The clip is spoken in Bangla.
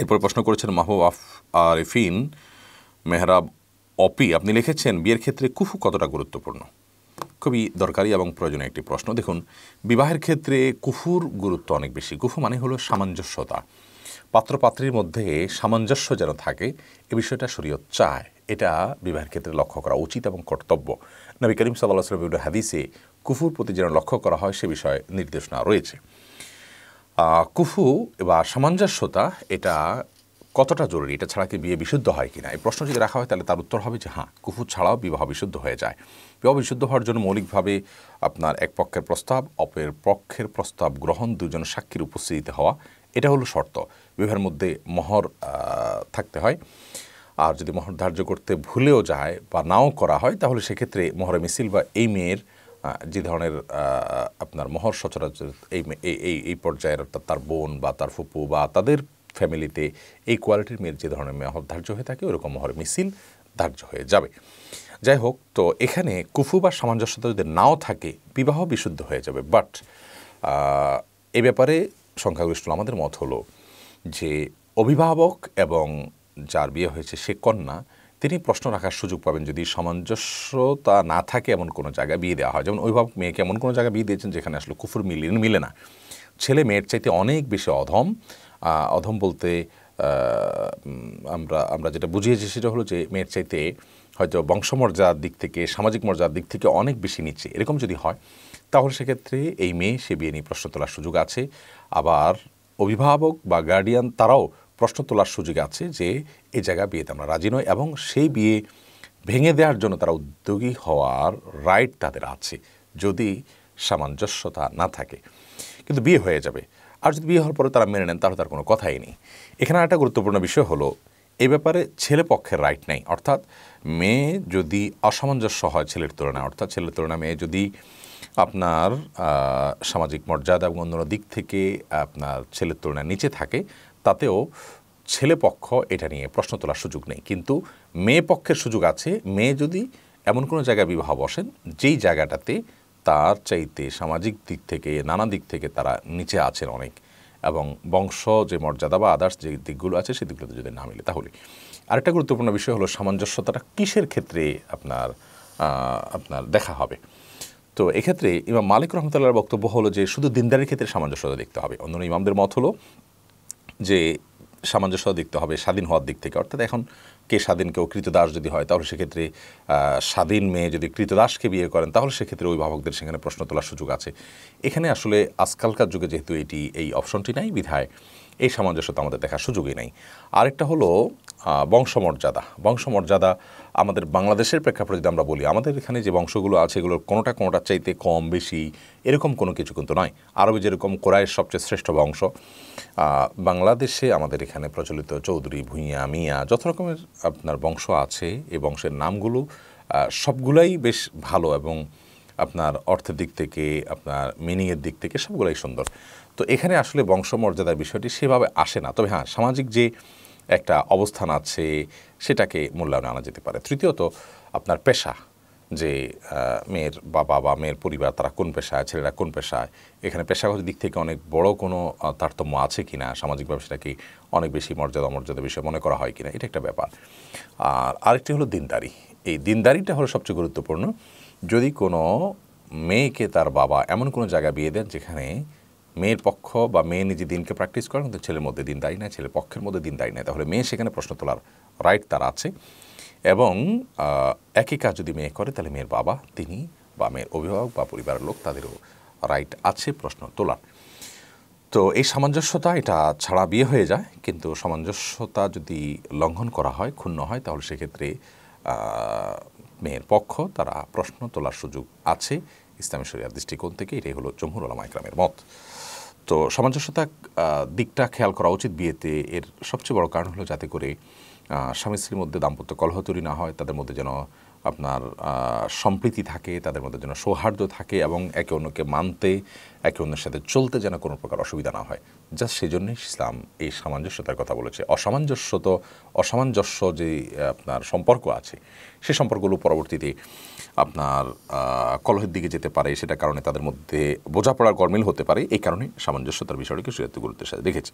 এরপর প্রশ্ন করেছেন মাহবুব আফ আরিফিন মেহরাব অপি আপনি লিখেছেন বিয়ের ক্ষেত্রে কুফু কতটা গুরুত্বপূর্ণ খুবই দরকারি এবং প্রয়োজনীয় একটি প্রশ্ন দেখুন বিবাহের ক্ষেত্রে কুফুর গুরুত্ব অনেক বেশি কুফু মানে হলো সামঞ্জস্যতা পাত্রপাত্রীর মধ্যে সামঞ্জস্য যেন থাকে এ বিষয়টা শরীয়ত চায় এটা বিবাহের ক্ষেত্রে লক্ষ্য করা উচিত এবং কর্তব্য নবী করিম সাল্লাহ সাল্লাম হাদিসে কুফুর প্রতি যেন লক্ষ্য করা হয় সে বিষয়ে নির্দেশনা রয়েছে কুফু বা সামঞ্জস্যতা এটা কতটা জরুরি এটা ছাড়া কি বিয়ে বিশুদ্ধ হয় কিনা এই প্রশ্ন যদি রাখা হয় তাহলে তার উত্তর হবে যে হ্যাঁ কুফু ছাড়াও বিবাহ বিশুদ্ধ হয়ে যায় বিবাহ বিশুদ্ধ হওয়ার জন্য মৌলিকভাবে আপনার এক পক্ষের প্রস্তাব অপরের পক্ষের প্রস্তাব গ্রহণ দুজন সাক্ষীর উপস্থিতিতে হওয়া এটা হলো শর্ত বিবাহের মধ্যে মহর থাকতে হয় আর যদি মহর ধার্য করতে ভুলেও যায় বা নাও করা হয় তাহলে সেক্ষেত্রে মহরে মিছিল বা এই মেয়ের যে ধরনের আপনার মহর সচরাচর এই এই এই পর্যায়ের অর্থাৎ তার বোন বা তার ফুপু বা তাদের ফ্যামিলিতে এই কোয়ালিটির মেয়ের যে ধরনের মেহর ধার্য হয়ে থাকে ওরকম মহর মিছিল ধার্য হয়ে যাবে যাই হোক তো এখানে কুফু বা সামঞ্জস্যতা যদি নাও থাকে বিবাহ বিশুদ্ধ হয়ে যাবে বাট এ ব্যাপারে সংখ্যাগরিষ্ঠ আমাদের মত হলো যে অভিভাবক এবং যার বিয়ে হয়েছে সে কন্যা তিনি প্রশ্ন রাখার সুযোগ পাবেন যদি সামঞ্জস্যতা না থাকে এমন কোনো জায়গায় বিয়ে দেওয়া হয় যেমন অভিভাবক মেয়েকে এমন কোনো জায়গায় বিয়ে দিয়েছেন যেখানে আসলে কুফুর মিলে মিলে না ছেলে মেয়ের চাইতে অনেক বেশি অধম অধম বলতে আমরা আমরা যেটা বুঝিয়েছি সেটা হলো যে মেয়ের চাইতে হয়তো বংশমর্যাদার দিক থেকে সামাজিক মর্যাদার দিক থেকে অনেক বেশি নিচ্ছে এরকম যদি হয় তাহলে সেক্ষেত্রে এই মেয়ে সে বিয়ে নিয়ে প্রশ্ন তোলার সুযোগ আছে আবার অভিভাবক বা গার্ডিয়ান তারাও প্রশ্ন তোলার সুযোগ আছে যে এ জায়গা বিয়েতে আমরা রাজি নই এবং সেই বিয়ে ভেঙে দেওয়ার জন্য তারা উদ্যোগী হওয়ার রাইট তাদের আছে যদি সামঞ্জস্যতা না থাকে কিন্তু বিয়ে হয়ে যাবে আর যদি বিয়ে হওয়ার পরে তারা মেনে নেন তাহলে তার কোনো কথাই নেই এখানে একটা গুরুত্বপূর্ণ বিষয় হলো এ ব্যাপারে ছেলে পক্ষের রাইট নেই অর্থাৎ মেয়ে যদি অসামঞ্জস্য হয় ছেলের তুলনায় অর্থাৎ ছেলের তুলনায় মেয়ে যদি আপনার সামাজিক মর্যাদা এবং অন্যান্য দিক থেকে আপনার ছেলের তুলনায় নিচে থাকে তাতেও ছেলে পক্ষ এটা নিয়ে প্রশ্ন তোলার সুযোগ নেই কিন্তু মেয়ে পক্ষের সুযোগ আছে মেয়ে যদি এমন কোনো জায়গায় বিবাহ বসেন যেই জায়গাটাতে তার চাইতে সামাজিক দিক থেকে নানা দিক থেকে তারা নিচে আছেন অনেক এবং বংশ যে মর্যাদা বা আদার্স যে দিকগুলো আছে সেই দিকগুলোতে যদি না মিলে তাহলে আরেকটা গুরুত্বপূর্ণ বিষয় হলো সামঞ্জস্যতাটা কিসের ক্ষেত্রে আপনার আপনার দেখা হবে তো এক্ষেত্রে ইমাম মালিক রহমতুল্লাহর বক্তব্য হলো যে শুধু দিনদারের ক্ষেত্রে সামঞ্জস্যতা দেখতে হবে অন্য ইমামদের মত হলো যে সামঞ্জস্য দেখতে হবে স্বাধীন হওয়ার দিক থেকে অর্থাৎ এখন কে স্বাধীন কেউ কৃতদাস যদি হয় তাহলে সেক্ষেত্রে স্বাধীন মেয়ে যদি কৃতদাসকে বিয়ে করেন তাহলে সেক্ষেত্রে অভিভাবকদের সেখানে প্রশ্ন তোলার সুযোগ আছে এখানে আসলে আজকালকার যুগে যেহেতু এটি এই অপশনটি নাই বিধায় এই সামঞ্জস্যতা আমাদের দেখার সুযোগই নাই আরেকটা হলো বংশমর্যাদা বংশমর্যাদা আমাদের বাংলাদেশের প্রেক্ষাপটে যদি আমরা বলি আমাদের এখানে যে বংশগুলো আছে এগুলোর কোনোটা কোনোটা চাইতে কম বেশি এরকম কোনো কিছু কিন্তু নয় আরও যেরকম কোরআয়ের সবচেয়ে শ্রেষ্ঠ বংশ বাংলাদেশে আমাদের এখানে প্রচলিত চৌধুরী ভূঁইয়া মিয়া যত রকমের আপনার বংশ আছে এ বংশের নামগুলো সবগুলাই বেশ ভালো এবং আপনার অর্থের দিক থেকে আপনার মিনিংয়ের দিক থেকে সবগুলাই সুন্দর তো এখানে আসলে বংশমর্যাদার বিষয়টি সেভাবে আসে না তবে হ্যাঁ সামাজিক যে একটা অবস্থান আছে সেটাকে মূল্যায়নে আনা যেতে পারে তৃতীয়ত আপনার পেশা যে মেয়ের বাবা বা মেয়ের পরিবার তারা কোন পেশায় ছেলেরা কোন পেশায় এখানে পেশাগত দিক থেকে অনেক বড় কোনো তারতম্য আছে কি না সামাজিকভাবে সেটা কি অনেক বেশি মর্যাদা মর্যাদা বিষয়ে মনে করা হয় কি না এটা একটা ব্যাপার আর আরেকটি হলো দিনদারি এই দিনদারিটা হলো সবচেয়ে গুরুত্বপূর্ণ যদি কোনো মেয়েকে তার বাবা এমন কোনো জায়গায় বিয়ে দেন যেখানে মেয়ের পক্ষ বা মেয়ে নিজে দিনকে প্র্যাকটিস করে কিন্তু ছেলের মধ্যে দিন দায়ী নেয় ছেলে পক্ষের মধ্যে দিন দায়ী নেয় তাহলে মেয়ে সেখানে প্রশ্ন তোলার রাইট তার আছে এবং একই কাজ যদি মেয়ে করে তাহলে মেয়ের বাবা তিনি বা মেয়ের অভিভাবক বা পরিবারের লোক তাদেরও রাইট আছে প্রশ্ন তোলার তো এই সামঞ্জস্যতা এটা ছাড়া বিয়ে হয়ে যায় কিন্তু সামঞ্জস্যতা যদি লঙ্ঘন করা হয় ক্ষুণ্ণ হয় তাহলে সেক্ষেত্রে মেয়ের পক্ষ তারা প্রশ্ন তোলার সুযোগ আছে ইসলামী শরিয়ার দৃষ্টিকোণ থেকে এটাই হলো জমহুর আলমা ইকরামের মত তো সামঞ্জস্যতা দিকটা খেয়াল করা উচিত বিয়েতে এর সবচেয়ে বড় কারণ হলো যাতে করে স্বামী স্ত্রীর মধ্যে দাম্পত্য কলহ তৈরি না হয় তাদের মধ্যে যেন আপনার সম্প্রীতি থাকে তাদের মধ্যে যেন সৌহার্দ্য থাকে এবং একে অন্যকে মানতে একে অন্যের সাথে চলতে যেন কোনো প্রকার অসুবিধা না হয় জাস্ট সেই জন্যই ইসলাম এই সামঞ্জস্যতার কথা বলেছে অসামঞ্জস্য তো অসামঞ্জস্য যে আপনার সম্পর্ক আছে সে সম্পর্কগুলো পরবর্তীতে আপনার কলহের দিকে যেতে পারে সেটা কারণে তাদের মধ্যে বোঝাপড়ার গরমিল হতে পারে এই কারণে সামঞ্জস্যতার বিষয়টিকে সুয়াত্ত গুরুত্বের সাথে দেখেছে